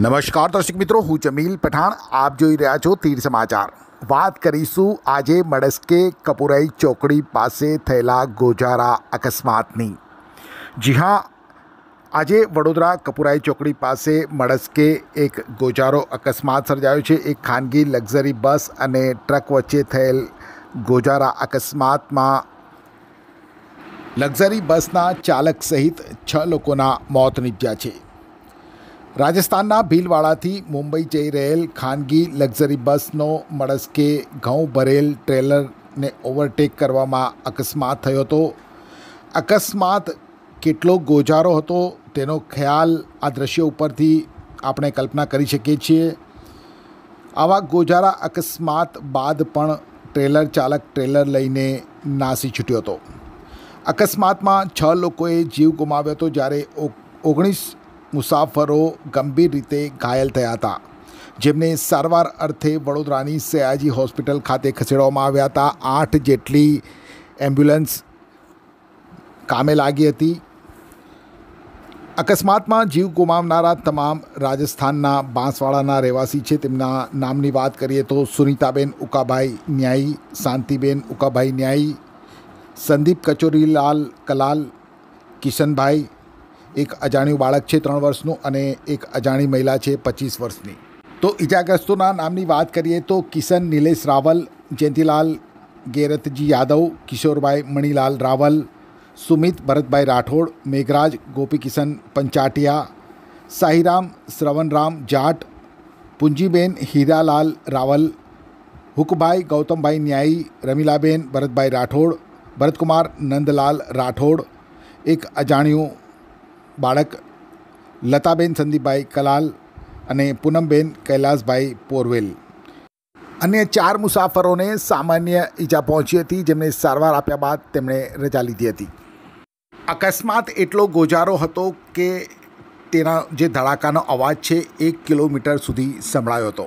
નમસ્કાર દર્શક મિત્રો હું જમીલ પઠાણ આપ જોઈ રહ્યા છો તીર સમાચાર વાત કરીશું આજે મડસ્કે કપુરાઈ ચોકડી પાસે થયેલા ગોજારા અકસ્માતની જી હા આજે વડોદરા કપુરાઈ ચોકડી પાસે મડસ્કે એક ગોજારો અકસ્માત સર્જાયો છે એક ખાનગી લક્ઝરી બસ અને ટ્રક વચ્ચે થયેલ ગોજારા અકસ્માતમાં લક્ઝરી બસના ચાલક સહિત છ લોકોના મોત નીપજ્યા છે રાજસ્થાનના ભીલવાડાથી મુંબઈ જઈ રહેલ ખાનગી લક્ઝરી બસનો મળસ્કે ઘઉં ભરેલ ટ્રેલરને ઓવરટેક કરવામાં અકસ્માત થયો હતો અકસ્માત કેટલો ગોજારો હતો તેનો ખ્યાલ આ દ્રશ્ય ઉપરથી આપણે કલ્પના કરી શકીએ છીએ આવા ગોજારા અકસ્માત બાદ પણ ટ્રેલર ચાલક ટ્રેલર લઈને નાસી છૂટ્યો હતો અકસ્માતમાં છ લોકોએ જીવ ગુમાવ્યો હતો જ્યારે ઓગણીસ મુસાફરો ગંભીર રીતે ઘાયલ થયા હતા જેમને સારવાર અર્થે વડોદરાની સયાજી હોસ્પિટલ ખાતે ખસેડવામાં આવ્યા હતા આઠ જેટલી એમ્બ્યુલન્સ કામે લાગી હતી અકસ્માતમાં જીવ ગુમાવનારા તમામ રાજસ્થાનના બાંસવાડાના રહેવાસી છે તેમના નામની વાત કરીએ તો સુનિતાબેન ઉકાભાઈ ન્યાયી શાંતિબેન ઉકાભાઈ ન્યાયી સંદીપ કચોરીલાલ કલાલ કિશનભાઈ एक अजाण्यू बाड़क है तरह वर्ष एक अजाणी महिला है पच्चीस वर्ष तो इजाग्रस्तों नाम की बात करिए तो किशन निलेष रवल जयंतीलाल गेरतजी यादव किशोरभा मणिलाल रवल सुमित भरतभा राठौड़ मेघराज गोपीकिशन पंचाटिया साहिराम श्रवणराम जाट पूंजीबेन हीरालाल रवल हुकभा गौतम भाई न्यायी रमीलाबेन भरत भाई राठौड़ भरतकुमार नंदलाल राठौड़ एक अजाण्यू બાળક લતાબેન સંદીપભાઈ કલાલ અને પૂનમબેન કૈલાસભાઈ પોરવેલ અન્ય ચાર મુસાફરોને સામાન્ય ઈજા પહોંચી હતી જેમને સારવાર આપ્યા બાદ તેમણે રજા લીધી હતી અકસ્માત એટલો ગોજારો હતો કે તેના જે ધડાકાનો અવાજ છે એક કિલોમીટર સુધી સંભળાયો હતો